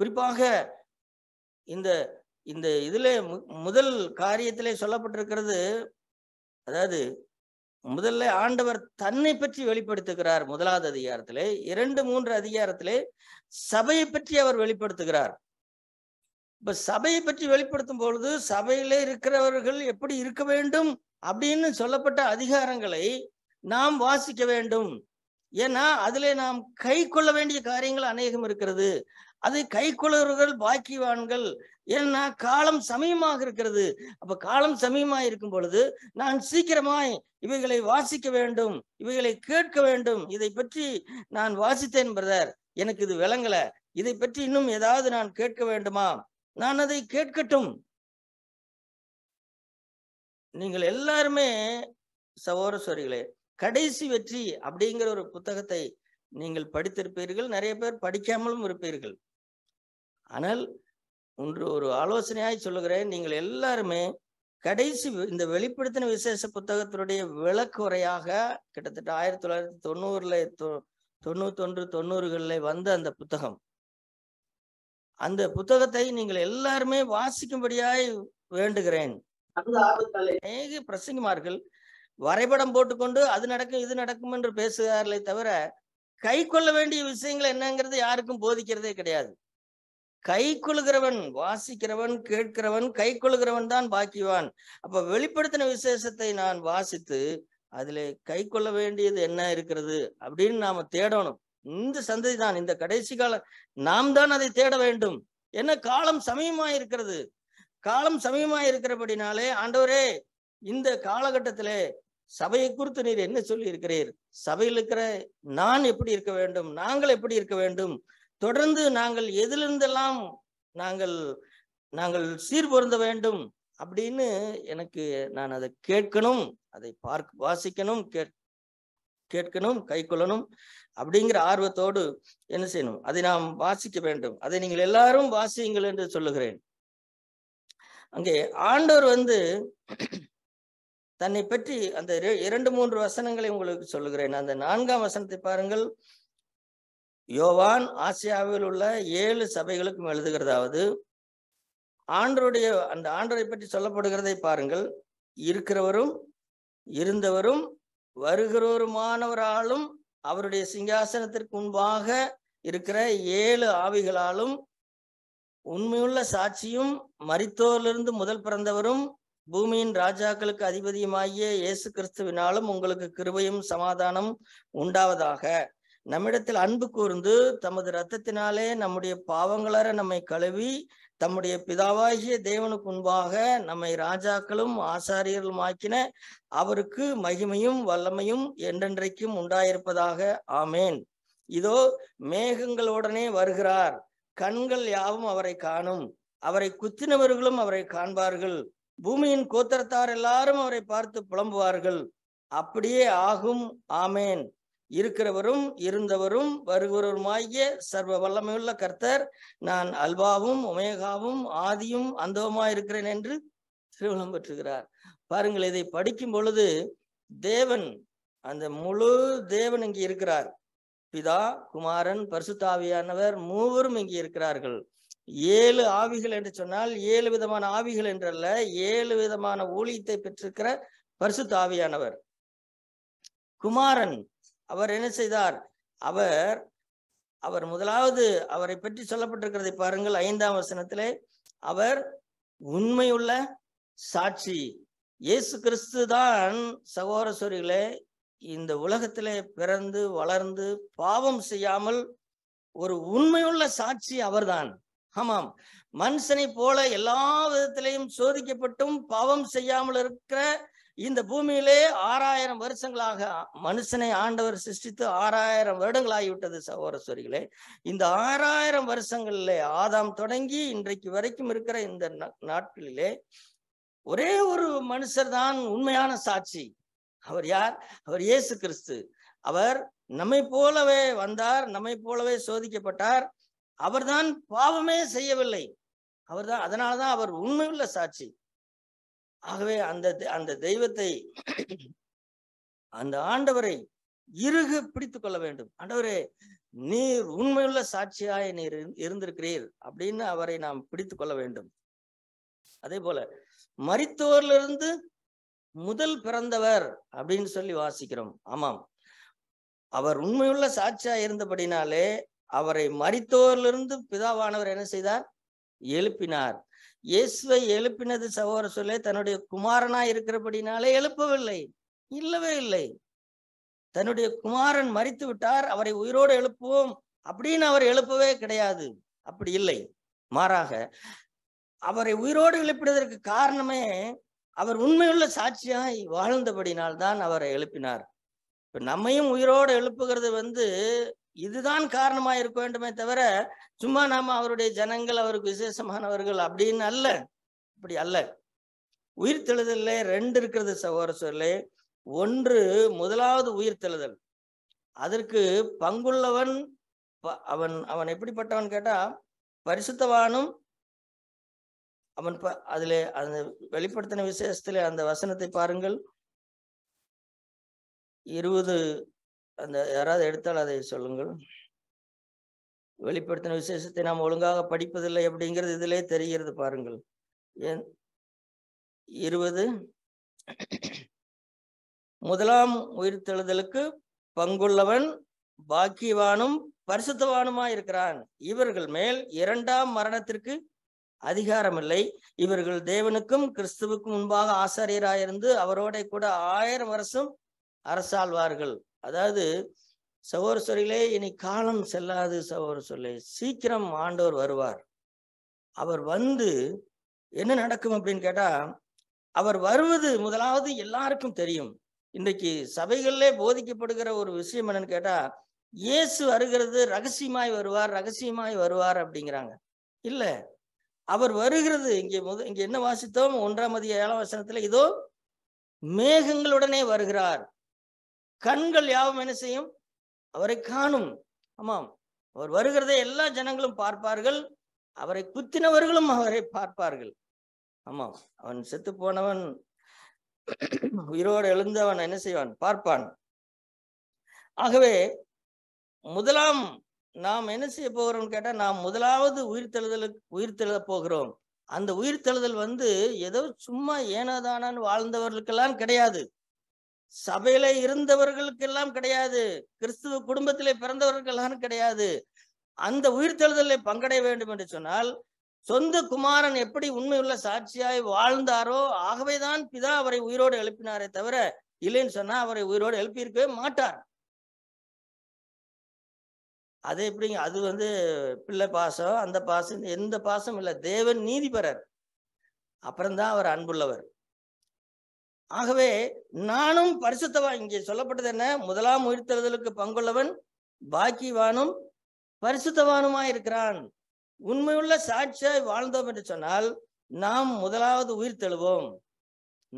குறிப்பாக இந்த இந்த இதுல முதல் காரியத்திலே சொல்லப்பட்டிருக்கிறது அதாவது முதல்ல ஆண்டவர் தன்னை பற்றி வெளிப்படுத்துகிறார் முதலாவது அதிகாரத்திலே இரண்டு மூன்று அதிகாரத்திலே சபையை பற்றி அவர் வெளிப்படுத்துகிறார் இப்ப சபையை பற்றி வெளிப்படுத்தும் பொழுது சபையில இருக்கிறவர்கள் எப்படி இருக்க வேண்டும் அப்படின்னு சொல்லப்பட்ட அதிகாரங்களை நாம் வாசிக்க வேண்டும் ஏன்னா அதுல நாம் கை கொள்ள வேண்டிய காரியங்கள் அநேகம் இருக்கிறது அது கை கொள்ளவர்கள் பாக்கிவான்கள் ஏன்னா காலம் சமயமாக இருக்கிறது அப்ப காலம் சமயமாக இருக்கும் பொழுது நான் சீக்கிரமாய் இவைகளை வாசிக்க வேண்டும் இவைகளை கேட்க வேண்டும் இதை பற்றி நான் வாசித்தேன் பிரதர் எனக்கு இது விளங்கல இதை பற்றி இன்னும் ஏதாவது நான் கேட்க வேண்டுமா நான் அதை கேட்கட்டும் நீங்கள் எல்லாருமே சகோர கடைசி வெற்றி அப்படிங்கிற ஒரு புத்தகத்தை நீங்கள் படித்திருப்பீர்கள் நிறைய பேர் படிக்காமலும் இருப்பீர்கள் ஆனால் ஒன்று ஒரு ஆலோசனையாய் சொல்லுகிறேன் நீங்கள் எல்லாருமே கடைசி இந்த வெளிப்படுத்தின விசேஷ புத்தகத்தினுடைய விளக்குறையாக கிட்டத்தட்ட ஆயிரத்தி தொள்ளாயிரத்தி தொண்ணூறுல தொண்ணூத்தொன்று தொண்ணூறுகளில் வந்த அந்த புத்தகம் அந்த புத்தகத்தை நீங்கள் எல்லாருமே வாசிக்கும்படியாய் வேண்டுகிறேன் அநேக பிரசங்கிமார்கள் வரைபடம் போட்டுக்கொண்டு அது நடக்கும் இது நடக்கும் என்று பேசுகிறார்களே தவிர கை கொள்ள வேண்டிய விஷயங்கள் என்னங்கிறது யாருக்கும் போதிக்கிறதே கிடையாது கை கொள்கிறவன் வாசிக்கிறவன் கேட்கிறவன் கை கொள்கிறவன் தான் பாக்கிவான் அப்ப வெளிப்படுத்தின விசேஷத்தை நான் வாசித்து அதுல கை கொள்ள வேண்டியது என்ன இருக்கிறது அப்படின்னு நாம தேடணும் இந்த சந்ததி தான் இந்த கடைசி கால நாம் தான் அதை தேட வேண்டும் என்ன காலம் சமயமாயிருக்கிறது காலம் சமயமா இருக்கிறபடினாலே ஆண்டவரே இந்த காலகட்டத்திலே சபையை குறித்து நீர் என்ன சொல்லி இருக்கிறீர் சபையில் இருக்கிற நான் எப்படி இருக்க வேண்டும் நாங்கள் எப்படி இருக்க வேண்டும் தொடர்ந்து நாங்கள் எதிலிருந்தெல்லாம் நாங்கள் நாங்கள் சீர் பொருந்த வேண்டும் அப்படின்னு எனக்கு நான் அதை கேட்கணும் அதை பார்க்க வாசிக்கணும் கேட் கேட்கணும் கை கொள்ளணும் அப்படிங்கிற ஆர்வத்தோடு என்ன செய்யணும் அதை நாம் வாசிக்க வேண்டும் அதை நீங்கள் எல்லாரும் வாசியுங்கள் என்று சொல்லுகிறேன் அங்கே ஆண்டவர் வந்து தன்னை பற்றி அந்த இரண்டு மூன்று வசனங்களை உங்களுக்கு சொல்லுகிறேன் அந்த நான்காம் வசனத்தை பாருங்கள் யோவான் ஆசியாவில் உள்ள ஏழு சபைகளுக்கும் எழுதுகிறதாவது ஆண்டருடைய அந்த ஆண்டரை பற்றி சொல்லப்படுகிறதை பாருங்கள் இருக்கிறவரும் இருந்தவரும் வருகிறவருமானவராலும் அவருடைய சிங்காசனத்திற்கு முன்பாக இருக்கிற ஏழு ஆவிகளாலும் உண்மையுள்ள சாட்சியும் மறித்தோரிலிருந்து முதல் பிறந்தவரும் பூமியின் ராஜாக்களுக்கு அதிபதியுமாகிய இயேசு கிறிஸ்துவினாலும் உங்களுக்கு கிருபையும் சமாதானம் உண்டாவதாக நம்மிடத்தில் அன்பு கூர்ந்து தமது இரத்தத்தினாலே நம்முடைய பாவங்களார நம்மை கழுவி தம்முடைய பிதாவாகிய தேவனுக்கு முன்பாக நம்மை ராஜாக்களும் ஆசாரியர்களுமாக்கின அவருக்கு மகிமையும் வல்லமையும் என்றென்றைக்கும் உண்டாயிருப்பதாக ஆமேன் இதோ மேகங்களுடனே வருகிறார் கண்கள் யாவும் அவரை காணும் அவரை குத்தினவர்களும் அவரை காண்பார்கள் பூமியின் கோத்தரத்தார் எல்லாரும் அவரை பார்த்து புலம்புவார்கள் அப்படியே ஆகும் ஆமேன் இருக்கிறவரும் இருந்தவரும் வருகிறவருமாகிய சர்வ வல்லமையுள்ள கர்த்தர் நான் அல்பாவும் உமேகாவும் ஆதியும் அந்தவமாயிருக்கிறேன் என்று திருவிழம் பெற்றுகிறார் பாருங்கள் இதை படிக்கும் பொழுது தேவன் அந்த முழு தேவன் இங்கே இருக்கிறார் பிதா குமாரன் பரிசுத்தாவியானவர் மூவரும் இங்கு இருக்கிறார்கள் ஏழு ஆவிகள் என்று சொன்னால் ஏழு விதமான ஆவிகள் என்றல்ல ஏழு விதமான ஊழியத்தை பெற்றிருக்கிற பரிசுத்தாவியானவர் குமாரன் அவர் என்ன செய்தார் அவர் அவர் முதலாவது அவரை பற்றி சொல்லப்பட்டிருக்கிறதை பாருங்கள் ஐந்தாம் வசனத்திலே அவர் உண்மையுள்ள சாட்சி இயேசு கிறிஸ்து தான் சகோதரஸ்வரிகளே இந்த உலகத்திலே பிறந்து வளர்ந்து பாவம் செய்யாமல் ஒரு உண்மையுள்ள சாட்சி அவர்தான் ஆமாம் மனுஷனை போல எல்லா விதத்திலையும் சோதிக்கப்பட்டும் பாவம் செய்யாமல் இருக்கிற இந்த பூமியிலே ஆறாயிரம் வருஷங்களாக மனுஷனை ஆண்டவர் சிருஷ்டித்து ஆறாயிரம் வருடங்கள் ஆகிவிட்டது சகோதர சொரிகளே இந்த ஆறாயிரம் வருஷங்களிலே ஆதாம் தொடங்கி இன்றைக்கு வரைக்கும் இருக்கிற இந்த நாட்களிலே ஒரே ஒரு மனுஷர் தான் உண்மையான சாட்சி அவர் யார் அவர் இயேசு கிறிஸ்து அவர் நம்மை போலவே வந்தார் நம்மை போலவே சோதிக்கப்பட்டார் அவர்தான் பாவமே செய்யவில்லை அவர்தான் அதனாலதான் அவர் உண்மையுள்ள சாட்சி ஆகவே அந்த அந்த தெய்வத்தை அந்த ஆண்டவரை இறுக பிடித்து கொள்ள வேண்டும் ஆண்டவரே நீர் உண்மையுள்ள சாட்சியாய் நீர் இருந்திருக்கிறீர் அப்படின்னு அவரை நாம் பிடித்து கொள்ள வேண்டும் அதே போல மறித்தோர்ல இருந்து முதல் பிறந்தவர் அப்படின்னு சொல்லி வாசிக்கிறோம் ஆமாம் அவர் உண்மையுள்ள சாட்சியா இருந்தபடினாலே அவரை மறித்தோரிலிருந்து பிதாவானவர் என்ன செய்தார் எழுப்பினார் இயேசுவை எழுப்பினது சகோதர சொல்லே தன்னுடைய குமாரனா இருக்கிறபடினாலே எழுப்பவில்லை இல்லவே இல்லை தன்னுடைய குமாரன் மறித்து விட்டார் அவரை உயிரோடு எழுப்புவோம் அப்படின்னு அவர் எழுப்பவே கிடையாது அப்படி இல்லை மாறாக அவரை உயிரோடு எழுப்பினதற்கு காரணமே அவர் உண்மையுள்ள சாட்சியாய் வாழ்ந்தபடினால்தான் அவரை எழுப்பினார் இப்ப நம்மையும் உயிரோடு எழுப்புகிறது வந்து இதுதான் காரணமா இருக்க வேண்டுமே தவிர சும்மா நாம அவருடைய ஜனங்கள் அவருக்கு விசேஷமானவர்கள் அப்படின்னு அல்ல இப்படி அல்ல உயிர் தெழுதல்ல ரெண்டு இருக்கிறது சகோதர சொல்லே ஒன்று முதலாவது உயிர் தெழுதல் அதற்கு பங்குள்ளவன் அவன் அவன் எப்படிப்பட்டவன் கேட்டா பரிசுத்தவானும் அவன் அதிலே அந்த வெளிப்படுத்தின விசேஷத்துல அந்த வசனத்தை பாருங்கள் இருபது அந்த யாராவது எடுத்தால் அதை சொல்லுங்கள் வெளிப்படுத்தின விசேஷத்தை நாம் ஒழுங்காக படிப்பதில்லை அப்படிங்கிறது இதிலே தெரிகிறது பாருங்கள் ஏன் இருபது முதலாம் உயிர்த்தெழுதலுக்கு பங்குள்ளவன் பாக்கியவானும் பரிசுத்தவானுமா இருக்கிறான் இவர்கள் மேல் இரண்டாம் மரணத்திற்கு அதிகாரமில்லை இவர்கள் தேவனுக்கும் கிறிஸ்துவுக்கும் முன்பாக ஆசாரியராயிருந்து அவரோட கூட ஆயிரம் வருஷம் அரசாழ்வார்கள் அதாவது சகோர சொல்லிலே இனி காலம் செல்லாது சகோர சொல்லி சீக்கிரம் ஆண்டோர் வருவார் அவர் வந்து என்ன நடக்கும் அப்படின்னு கேட்டா அவர் வருவது முதலாவது எல்லாருக்கும் தெரியும் இன்றைக்கு சபைகளிலே போதிக்கப்படுகிற ஒரு விஷயம் என்னன்னு கேட்டா இயேசு வருகிறது ரகசியமாய் வருவார் ரகசியமாய் வருவார் அப்படிங்கிறாங்க இல்லை அவர் வருகிறது இங்கே முத இங்கே என்ன வாசித்தோம் ஒன்றாம் மதிய ஏழாம் வசனத்துல இதோ மேகங்களுடனே வருகிறார் கண்கள் யாவும் என்ன செய்யும் அவரை காணும் ஆமாம் அவர் வருகிறதை எல்லா ஜனங்களும் பார்ப்பார்கள் அவரை குத்தினவர்களும் அவரை பார்ப்பார்கள் ஆமாம் அவன் செத்து போனவன் உயிரோடு எழுந்தவன் என்ன செய்வான் பார்ப்பான் ஆகவே முதலாம் நாம் என்ன செய்ய போகிறோம்னு கேட்டால் நாம் முதலாவது உயிர்த்தெழுதலுக்கு உயிர்த்தெழுத போகிறோம் அந்த உயிர்த்தெழுதல் வந்து ஏதோ சும்மா ஏனோதானான்னு வாழ்ந்தவர்களுக்கெல்லாம் கிடையாது சபையில இருந்தவர்களுக்கெல்லாம் கிடையாது கிறிஸ்துவ குடும்பத்திலே பிறந்தவர்களுக்கெல்லாம் கிடையாது அந்த உயிர்த்தெழுதலை பங்கடைய வேண்டும் என்று சொன்னால் சொந்த குமாரன் எப்படி உண்மையுள்ள சாட்சியாய் வாழ்ந்தாரோ ஆகவேதான் பிதா அவரை உயிரோடு எழுப்பினாரே தவிர இல்லைன்னு சொன்னா அவரை உயிரோடு எழுப்பியிருக்கவே மாட்டார் அது எப்படிங்க அது வந்து பிள்ளை பாசம் அந்த பாசம் எந்த பாசம் இல்லை தேவன் நீதி பெறார் அப்புறம்தான் அவர் அன்புள்ளவர் ஆகவே நானும் பரிசுத்தவா இங்கே சொல்லப்பட்டது என்ன முதலாம் உயிர்த்தெழுதலுக்கு பங்குள்ளவன் பாக்கிவானும் பரிசுத்தவானுமா இருக்கிறான் உண்மையுள்ள சாட்சியாய் வாழ்ந்தோம் என்று சொன்னால் நாம் முதலாவது உயிர் தெழுவோம்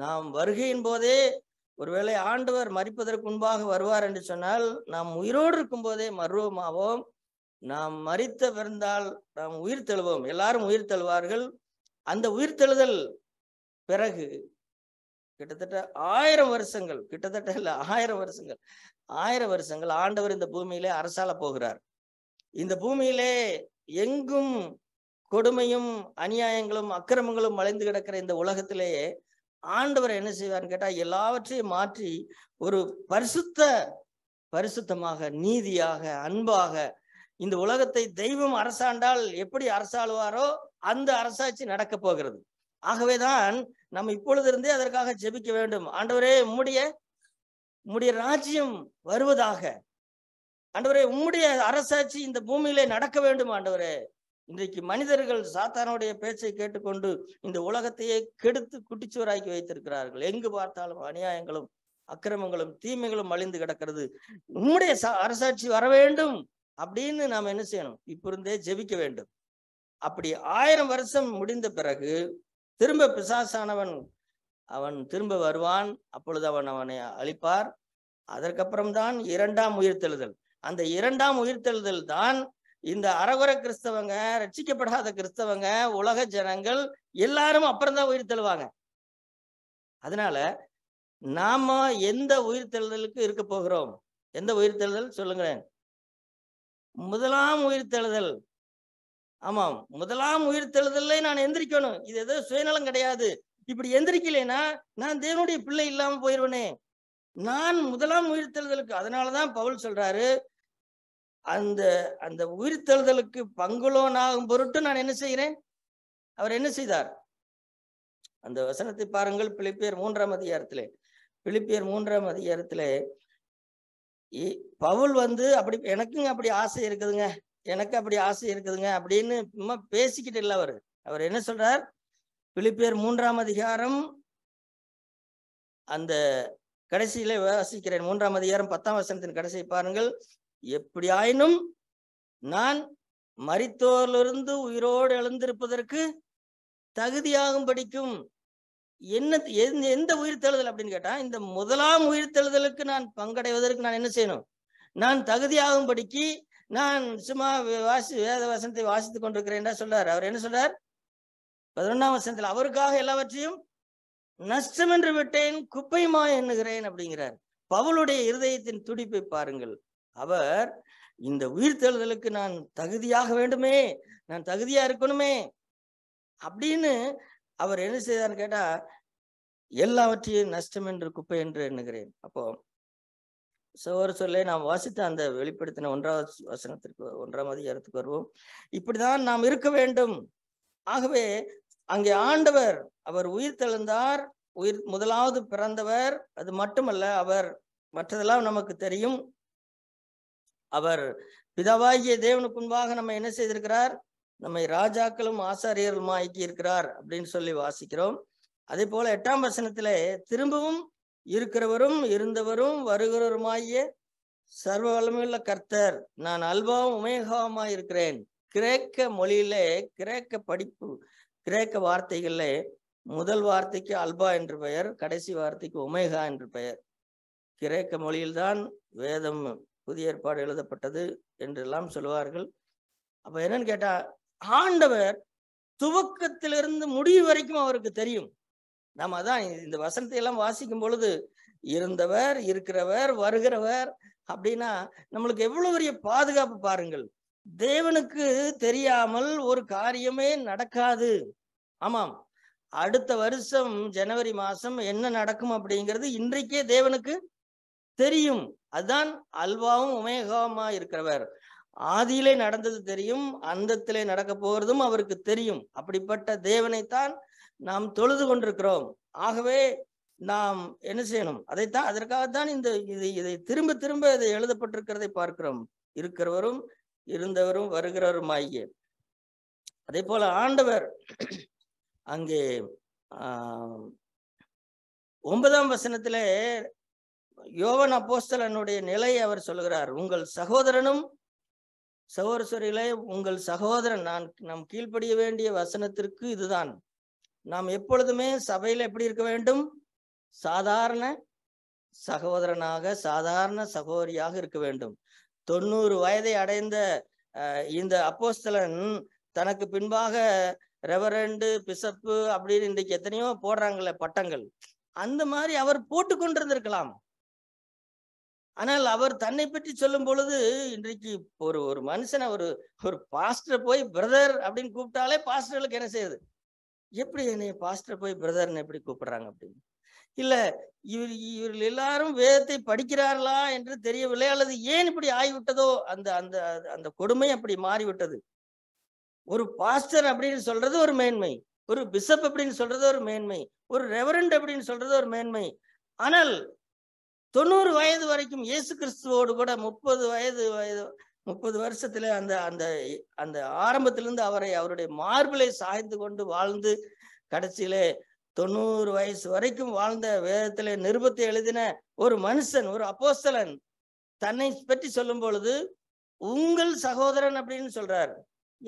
நாம் வருகையின் போதே ஒருவேளை ஆண்டவர் மறிப்பதற்கு முன்பாக வருவார் என்று சொன்னால் நாம் உயிரோடு இருக்கும் போதே மருவமாவோம் நாம் மறித்த பிறந்தால் நாம் உயிர் தெழுவோம் எல்லாரும் உயிர் தெழுவார்கள் அந்த உயிர் தெழுதல் பிறகு கிட்டத்தட்ட ஆயிரம் வருஷங்கள் கிட்டத்தட்ட இல்லை ஆயிரம் வருஷங்கள் ஆயிரம் வருஷங்கள் ஆண்டவர் இந்த பூமியிலே அரசால போகிறார் இந்த பூமியிலே எங்கும் கொடுமையும் அநியாயங்களும் அக்கிரமங்களும் மலைந்து கிடக்கிற இந்த உலகத்திலேயே ஆண்டவர் என்ன செய்வார்னு கேட்டா எல்லாவற்றையும் மாற்றி ஒரு பரிசுத்த பரிசுத்தமாக நீதியாக அன்பாக இந்த உலகத்தை தெய்வம் அரசாண்டால் எப்படி அரசாழ்வாரோ அந்த அரசாட்சி நடக்க போகிறது ஆகவேதான் நம்ம இப்பொழுதிருந்தே அதற்காக ஜெபிக்க வேண்டும் ஆண்டவரே உம்முடைய உம்முடைய ராஜ்யம் வருவதாக ஆண்டவரே உம்முடைய அரசாட்சி இந்த பூமியிலே நடக்க வேண்டும் ஆண்டவரே இன்றைக்கு மனிதர்கள் சாத்தானுடைய பேச்சை கேட்டுக்கொண்டு இந்த உலகத்தையே கெடுத்து குட்டிச்சுவராக்கி வைத்திருக்கிறார்கள் எங்கு பார்த்தாலும் அநியாயங்களும் அக்கிரமங்களும் தீமைகளும் அழிந்து கிடக்கிறது உம்முடைய அரசாட்சி வர வேண்டும் அப்படின்னு நாம் என்ன செய்யணும் இப்ப இருந்தே ஜெபிக்க வேண்டும் அப்படி ஆயிரம் வருஷம் முடிந்த பிறகு திரும்ப பிசாசானவன் அவன் திரும்ப வருவான் அப்பொழுது அவன் அவனை அழிப்பார் அதற்கப்புறம்தான் இரண்டாம் உயிர்த்தெழுதல் அந்த இரண்டாம் உயிர்த்தெழுதல் தான் இந்த அறகுற கிறிஸ்தவங்க ரட்சிக்கப்படாத கிறிஸ்தவங்க உலக ஜனங்கள் எல்லாரும் அப்புறம்தான் உயிர் தெழுவாங்க அதனால நாம எந்த உயிர் தெழுதலுக்கு இருக்க போகிறோம் எந்த உயிர் தெழுதல் சொல்லுங்களேன் முதலாம் உயிர் தெழுதல் ஆமாம் முதலாம் உயிர் தெழுதல்ல நான் எந்திரிக்கணும் இது ஏதோ சுயநலம் கிடையாது இப்படி எந்திரிக்கலைன்னா நான் தேவனுடைய பிள்ளை இல்லாம போயிருவனே நான் முதலாம் உயிர் தெழுதலுக்கு அதனாலதான் பவுல் சொல்றாரு அந்த அந்த உயிர்த்தெழுதலுக்கு பங்குலோனாகும் பொருட்டு நான் என்ன செய்கிறேன் அவர் என்ன செய்தார் அந்த வசனத்தை பாருங்கள் பிலிப்பியர் மூன்றாம் அதிகாரத்திலே பிலிப்பியர் மூன்றாம் அதிகாரத்திலே பவுல் வந்து அப்படி எனக்குங்க அப்படி ஆசை இருக்குதுங்க எனக்கு அப்படி ஆசை இருக்குதுங்க அப்படின்னு சும்மா பேசிக்கிட்டு இல்லை அவர் அவர் என்ன சொல்றார் பிலிப்பியர் மூன்றாம் அதிகாரம் அந்த கடைசியில வாசிக்கிறேன் மூன்றாம் அதிகாரம் பத்தாம் வசனத்தின் கடைசியை பாருங்கள் எப்படியாயினும் நான் மறித்தோரிலிருந்து உயிரோடு எழுந்திருப்பதற்கு தகுதியாகும் படிக்கும் என்ன எந்த உயிர்த்தெழுதல் அப்படின்னு கேட்டா இந்த முதலாம் உயிர்த்தெழுதலுக்கு நான் பங்கடைவதற்கு நான் என்ன செய்யணும் நான் தகுதியாகும் படிக்க நான் சும்மா வாசி வேத வசனத்தை வாசித்துக் கொண்டிருக்கிறேன் சொல்றார் அவர் என்ன சொல்றார் பதினொன்றாம் வசனத்தில் அவருக்காக எல்லாவற்றையும் நஷ்டம் என்று விட்டேன் குப்பைமா எண்ணுகிறேன் அப்படிங்கிறார் பவுளுடைய இருதயத்தின் துடிப்பை பாருங்கள் அவர் இந்த உயிர்த்தெழுதலுக்கு நான் தகுதியாக வேண்டுமே நான் தகுதியா இருக்கணுமே அப்படின்னு அவர் என்ன செய்தார் கேட்டா எல்லாவற்றையும் நஷ்டம் என்று குப்பை என்று எண்ணுகிறேன் அப்போ சோறு சொல்ல நாம் வாசித்த அந்த வெளிப்படுத்தின ஒன்றாவது வசனத்திற்கு ஒன்றாம் அதிகாரத்துக்கு வருவோம் இப்படிதான் நாம் இருக்க வேண்டும் ஆகவே அங்கே ஆண்டவர் அவர் உயிர் தெழுந்தார் உயிர் முதலாவது பிறந்தவர் அது மட்டுமல்ல அவர் மற்றதெல்லாம் நமக்கு தெரியும் அவர் பிதாவாகிய தேவனுக்கு முன்பாக நம்ம என்ன செய்திருக்கிறார் நம்மை ராஜாக்களும் ஆசாரியர்களும் ஆக்கி இருக்கிறார் அப்படின்னு சொல்லி வாசிக்கிறோம் அதே போல எட்டாம் வசனத்திலே திரும்பவும் இருக்கிறவரும் இருந்தவரும் வருகிறவருமாகிய சர்வ வளமையுள்ள கர்த்தர் நான் அல்பாவும் உமேகாவுமா இருக்கிறேன் கிரேக்க மொழியிலே கிரேக்க படிப்பு கிரேக்க வார்த்தைகளிலே முதல் வார்த்தைக்கு அல்பா என்று பெயர் கடைசி வார்த்தைக்கு உமேகா என்று பெயர் கிரேக்க மொழியில்தான் வேதம் புதிய ஏற்பாடு எழுதப்பட்டது என்றெல்லாம் சொல்லுவார்கள் அப்ப என்னன்னு கேட்டா ஆண்டவர் துவக்கத்திலிருந்து முடிவு வரைக்கும் அவருக்கு தெரியும் நம்ம தான் இந்த வசனத்தை எல்லாம் வாசிக்கும் பொழுது இருந்தவர் இருக்கிறவர் வருகிறவர் அப்படின்னா நம்மளுக்கு எவ்வளவு பெரிய பாதுகாப்பு பாருங்கள் தேவனுக்கு தெரியாமல் ஒரு காரியமே நடக்காது ஆமாம் அடுத்த வருஷம் ஜனவரி மாசம் என்ன நடக்கும் அப்படிங்கிறது இன்றைக்கே தேவனுக்கு தெரியும் அதுதான் அல்வாவும் உமேகமா இருக்கிறவர் ஆதியிலே நடந்தது தெரியும் அந்தத்திலே நடக்க போகிறதும் அவருக்கு தெரியும் அப்படிப்பட்ட தேவனைத்தான் நாம் தொழுது கொண்டிருக்கிறோம் ஆகவே நாம் என்ன செய்யணும் அதைத்தான் அதற்காகத்தான் இந்த இது இதை திரும்ப திரும்ப இதை எழுதப்பட்டிருக்கிறதை பார்க்கிறோம் இருக்கிறவரும் இருந்தவரும் வருகிறவரும் ஆகிய அதே போல ஆண்டவர் அங்கே ஒன்பதாம் வசனத்திலே யோவன் அப்போஸ்தலனுடைய நிலை அவர் சொல்கிறார் உங்கள் சகோதரனும் சகோதரர்களே உங்கள் சகோதரன் நான் நாம் கீழ்ப்படிய வேண்டிய வசனத்திற்கு இதுதான் நாம் எப்பொழுதுமே சபையில் எப்படி இருக்க வேண்டும் சாதாரண சகோதரனாக சாதாரண சகோதரியாக இருக்க வேண்டும் தொண்ணூறு வயதை அடைந்த இந்த அப்போஸ்தலன் தனக்கு பின்பாக ரெவரண்டு பிசப்பு அப்படின்னு இன்றைக்கு எத்தனையோ போடுறாங்களே பட்டங்கள் அந்த மாதிரி அவர் போட்டு கொண்டிருந்திருக்கலாம் ஆனால் அவர் தன்னை பற்றி சொல்லும் பொழுது இன்றைக்கு ஒரு ஒரு மனுஷனை ஒரு ஒரு பாஸ்டர் போய் பிரதர் அப்படின்னு கூப்பிட்டாலே பாஸ்டர்களுக்கு என்ன செய்யுது எப்படி என்னைய பாஸ்டர் போய் பிரதர்னு எப்படி கூப்பிடுறாங்க அப்படின்னு இல்ல இவர் இவர்கள் எல்லாரும் வேதத்தை படிக்கிறார்களா என்று தெரியவில்லை அல்லது ஏன் இப்படி ஆகிவிட்டதோ அந்த அந்த அந்த கொடுமை அப்படி மாறிவிட்டது ஒரு பாஸ்டர் அப்படின்னு சொல்றது ஒரு மேன்மை ஒரு பிஷப் அப்படின்னு சொல்றது ஒரு மேன்மை ஒரு ரெவரண்ட் அப்படின்னு சொல்றது ஒரு மேன்மை ஆனால் தொண்ணூறு வயது வரைக்கும் இயேசு கிறிஸ்துவோடு கூட முப்பது வயது வயது முப்பது வருஷத்துல அந்த அந்த அந்த ஆரம்பத்திலிருந்து அவரை அவருடைய மார்பிலை சாய்ந்து கொண்டு வாழ்ந்து கடைசியிலே தொண்ணூறு வயசு வரைக்கும் வாழ்ந்த வேதத்துல நிருபத்தை எழுதின ஒரு மனுஷன் ஒரு அப்போஸ்தலன் தன்னை பற்றி சொல்லும் பொழுது உங்கள் சகோதரன் அப்படின்னு சொல்றார்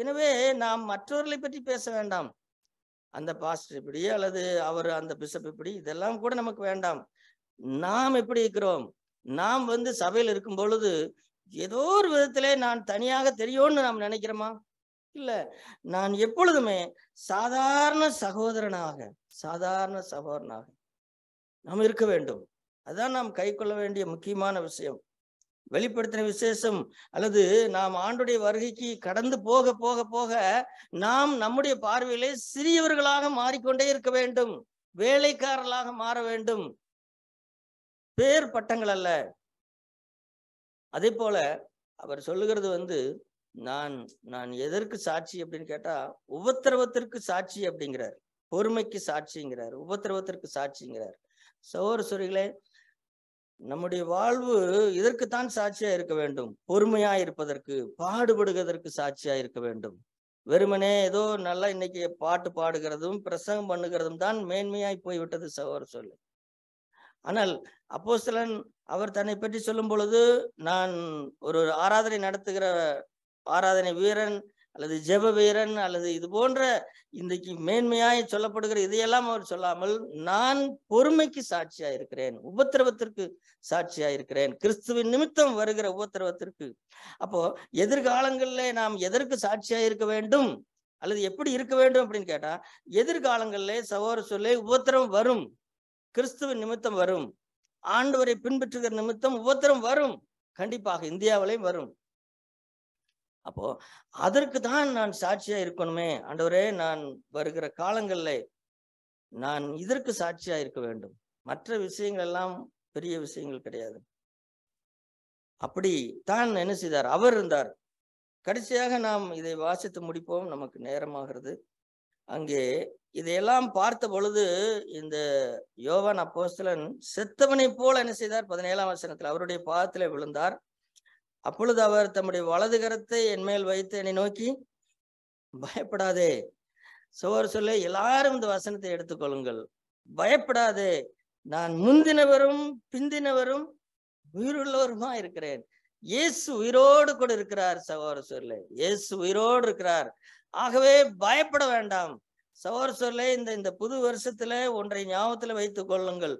எனவே நாம் மற்றவர்களை பற்றி பேச வேண்டாம் அந்த பாஸ்டர் இப்படி அல்லது அவர் அந்த பிஷப் இப்படி இதெல்லாம் கூட நமக்கு வேண்டாம் நாம் எப்படி இருக்கிறோம் நாம் வந்து சபையில் இருக்கும் பொழுது ஏதோ ஒரு விதத்திலே நான் தனியாக தெரியும்னு நாம் நினைக்கிறோமா இல்ல நான் எப்பொழுதுமே சாதாரண சகோதரனாக சாதாரண சகோதரனாக நாம் இருக்க வேண்டும் அதான் நாம் கை கொள்ள வேண்டிய முக்கியமான விஷயம் வெளிப்படுத்தின விசேஷம் அல்லது நாம் ஆண்டுடைய வருகைக்கு கடந்து போக போக போக நாம் நம்முடைய பார்வையிலே சிறியவர்களாக மாறிக்கொண்டே இருக்க வேண்டும் வேலைக்காரர்களாக மாற வேண்டும் பேர் பட்டங்கள் அல்ல அதே போல அவர் சொல்லுகிறது வந்து நான் நான் எதற்கு சாட்சி அப்படின்னு கேட்டா உபத்திரவத்திற்கு சாட்சி அப்படிங்கிறார் பொறுமைக்கு சாட்சிங்கிறார் உபத்திரவத்திற்கு சாட்சிங்கிறார் சோறு சொரிகளே நம்முடைய வாழ்வு இதற்குத்தான் சாட்சியா இருக்க வேண்டும் பொறுமையா இருப்பதற்கு பாடுபடுகிறதற்கு சாட்சியா இருக்க வேண்டும் வெறுமனே ஏதோ நல்லா இன்னைக்கு பாட்டு பாடுகிறதும் பிரசங்கம் பண்ணுகிறதும் தான் மேன்மையாய் போய்விட்டது சகோதர சொல்லு ஆனால் அப்போஸ்தலன் அவர் தன்னை பற்றி சொல்லும் பொழுது நான் ஒரு ஆராதனை நடத்துகிற ஆராதனை வீரன் அல்லது ஜெப வீரன் அல்லது இது போன்ற இன்றைக்கு மேன்மையாய் சொல்லப்படுகிற இதையெல்லாம் அவர் சொல்லாமல் நான் பொறுமைக்கு சாட்சியா இருக்கிறேன் உபத்திரவத்திற்கு சாட்சியா இருக்கிறேன் கிறிஸ்துவின் நிமித்தம் வருகிற உபத்திரவத்திற்கு அப்போ எதிர்காலங்களில் நாம் எதற்கு சாட்சியா இருக்க வேண்டும் அல்லது எப்படி இருக்க வேண்டும் அப்படின்னு கேட்டா எதிர்காலங்களிலே சகோதர சொல்லே உபத்திரம் வரும் கிறிஸ்துவ நிமித்தம் வரும் ஆண்டவரை பின்பற்றுகிற நிமித்தம் உபத்திரம் வரும் கண்டிப்பாக இந்தியாவிலையும் வரும் அப்போ அதற்கு தான் நான் சாட்சியா இருக்கணுமே ஆண்டவரே நான் வருகிற காலங்களில் நான் இதற்கு சாட்சியா இருக்க வேண்டும் மற்ற விஷயங்கள் எல்லாம் பெரிய விஷயங்கள் கிடையாது அப்படி தான் என்ன செய்தார் அவர் இருந்தார் கடைசியாக நாம் இதை வாசித்து முடிப்போம் நமக்கு நேரமாகிறது அங்கே இதையெல்லாம் பார்த்த பொழுது இந்த யோவான் அப்போஸ்தலன் செத்தவனை போல என்ன செய்தார் பதினேழாம் வசனத்தில் அவருடைய பாதத்துல விழுந்தார் அப்பொழுது அவர் தம்முடைய வலது கரத்தை மேல் வைத்து என்னை நோக்கி பயப்படாதே சோர் சொல்ல எல்லாரும் இந்த வசனத்தை எடுத்துக்கொள்ளுங்கள் பயப்படாதே நான் முந்தினவரும் பிந்தினவரும் உயிருள்ளவருமா இருக்கிறேன் இயேசு உயிரோடு கூட இருக்கிறார் சகோதர சொல்லே இயேசு உயிரோடு இருக்கிறார் ஆகவே பயப்பட வேண்டாம் சகோதர சொல்லே இந்த இந்த புது வருஷத்துல ஒன்றை ஞாபகத்துல வைத்துக் கொள்ளுங்கள்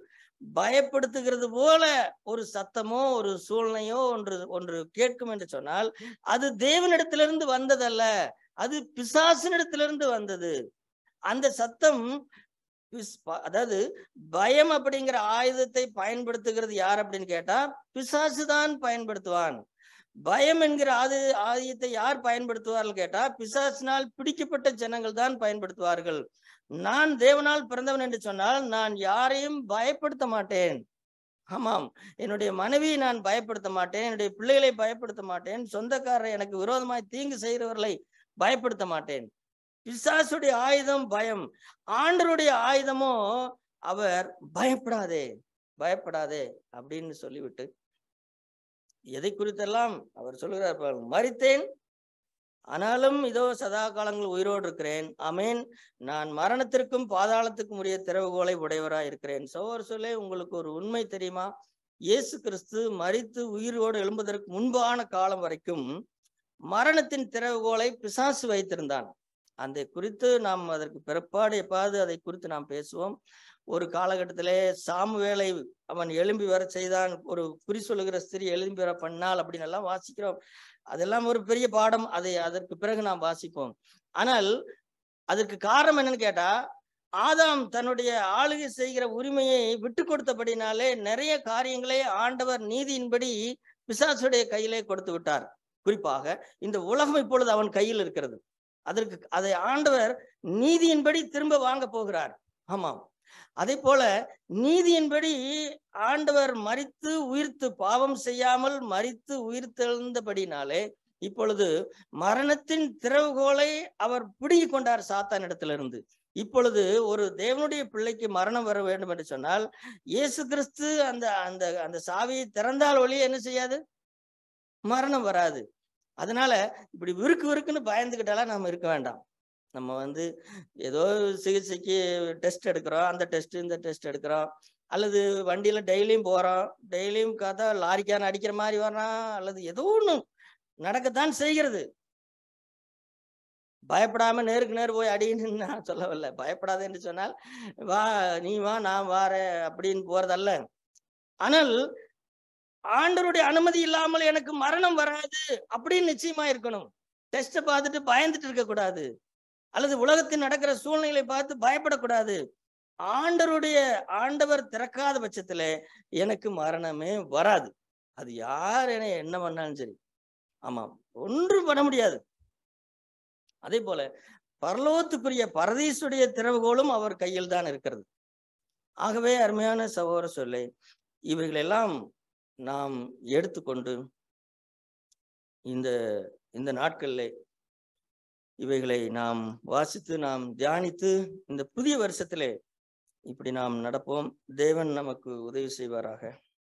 பயப்படுத்துகிறது போல ஒரு சத்தமோ ஒரு சூழ்நிலையோ ஒன்று ஒன்று கேட்கும் என்று சொன்னால் அது தேவனிடத்திலிருந்து வந்ததல்ல அது பிசாசினிடத்திலிருந்து வந்தது அந்த சத்தம் அதாவது பயம் அப்படிங்கிற ஆயுதத்தை பயன்படுத்துகிறது யார் அப்படின்னு கேட்டா பிசாசு தான் பயன்படுத்துவான் பயம் என்கிற ஆதி ஆயுதத்தை யார் பயன்படுத்துவார்கள் கேட்டா பிசாசினால் பிடிக்கப்பட்ட ஜனங்கள் தான் பயன்படுத்துவார்கள் நான் தேவனால் பிறந்தவன் என்று சொன்னால் நான் யாரையும் பயப்படுத்த மாட்டேன் ஆமாம் என்னுடைய மனைவியை நான் பயப்படுத்த மாட்டேன் என்னுடைய பிள்ளைகளை பயப்படுத்த மாட்டேன் சொந்தக்காரரை எனக்கு விரோதமாய் தீங்கு செய்கிறவர்களை பயப்படுத்த மாட்டேன் பிசாசுடைய ஆயுதம் பயம் ஆண்டருடைய ஆயுதமோ அவர் பயப்படாதே பயப்படாதே அப்படின்னு சொல்லிவிட்டு எதை குறித்தெல்லாம் அவர் சொல்லுகிறார் மறித்தேன் ஆனாலும் இதோ சதா காலங்கள் உயிரோடு இருக்கிறேன் அமேன் நான் மரணத்திற்கும் பாதாளத்துக்கும் உரிய திறவுகோலை உடையவராய் இருக்கிறேன் சோர் சொல்லே உங்களுக்கு ஒரு உண்மை தெரியுமா இயேசு கிறிஸ்து மறித்து உயிரோடு எழும்புவதற்கு முன்பான காலம் வரைக்கும் மரணத்தின் திறவுகோலை பிசாசு வைத்திருந்தான் அந்த குறித்து நாம் அதற்கு பிறப்பாடு எப்பாவது அதை குறித்து நாம் பேசுவோம் ஒரு காலகட்டத்திலே சாமுவேலை அவன் எழும்பி வர செய்தான் ஒரு குறி சொல்லுகிற ஸ்திரீ எழும்பி வர பண்ணால் அப்படின்னு எல்லாம் வாசிக்கிறோம் அதெல்லாம் ஒரு பெரிய பாடம் அதை அதற்கு பிறகு நாம் வாசிப்போம் ஆனால் அதற்கு காரணம் என்னன்னு கேட்டா ஆதாம் தன்னுடைய ஆளுகை செய்கிற உரிமையை விட்டு கொடுத்தபடினாலே நிறைய காரியங்களை ஆண்டவர் நீதியின்படி பிசாசுடைய கையிலே கொடுத்து விட்டார் குறிப்பாக இந்த உலகம் இப்பொழுது அவன் கையில் இருக்கிறது அதற்கு அதை ஆண்டவர் நீதியின்படி திரும்ப வாங்க போகிறார் ஆமாம் அதே போல நீதியின்படி ஆண்டவர் மறித்து உயிர்த்து பாவம் செய்யாமல் மறித்து உயிர்த்தெழுந்தபடினாலே இப்பொழுது மரணத்தின் திறவுகோலை அவர் பிடுங்கிக் கொண்டார் சாத்தான் இடத்திலிருந்து இப்பொழுது ஒரு தேவனுடைய பிள்ளைக்கு மரணம் வர வேண்டும் என்று சொன்னால் இயேசு கிறிஸ்து அந்த அந்த அந்த சாவியை திறந்தால் ஒளி என்ன செய்யாது மரணம் வராது அதனால இப்படி விருக்கு விருக்குன்னு பயந்துக்கிட்டாலாம் நம்ம இருக்க வேண்டாம் நம்ம வந்து ஏதோ சிகிச்சைக்கு டெஸ்ட் எடுக்கிறோம் அந்த டெஸ்ட் இந்த டெஸ்ட் எடுக்கிறோம் அல்லது வண்டியில டெய்லியும் போறோம் டெய்லியும் காத்தா லாரிக்காரன் அடிக்கிற மாதிரி வர்றான் அல்லது ஏதோ ஒன்று நடக்கத்தான் செய்கிறது பயப்படாம நேருக்கு நேர் போய் அடின்னு நான் சொல்லவில்லை பயப்படாது என்று சொன்னால் வா நீ வா நான் வாரேன் அப்படின்னு போறதல்ல ஆனால் ஆண்டருடைய அனுமதி இல்லாமல் எனக்கு மரணம் வராது அப்படின்னு நிச்சயமா இருக்கணும் டெஸ்ட பார்த்துட்டு பயந்துட்டு இருக்கக்கூடாது அல்லது உலகத்தில் நடக்கிற சூழ்நிலை பார்த்து பயப்படக்கூடாது ஆண்டருடைய ஆண்டவர் திறக்காத பட்சத்துல எனக்கு மரணமே வராது அது யார் என என்ன பண்ணாலும் சரி ஆமா ஒன்றும் பண்ண முடியாது அதே போல பரலோத்துக்குரிய பரதீசுடைய திறவுகோலும் அவர் கையில் தான் இருக்கிறது ஆகவே அருமையான சகோதர சொல்லை இவர்களெல்லாம் நாம் எடுத்துக்கொண்டு இந்த இந்த நாட்களிலே இவைகளை நாம் வாசித்து நாம் தியானித்து இந்த புதிய வருஷத்திலே இப்படி நாம் நடப்போம் தேவன் நமக்கு உதவி செய்வாராக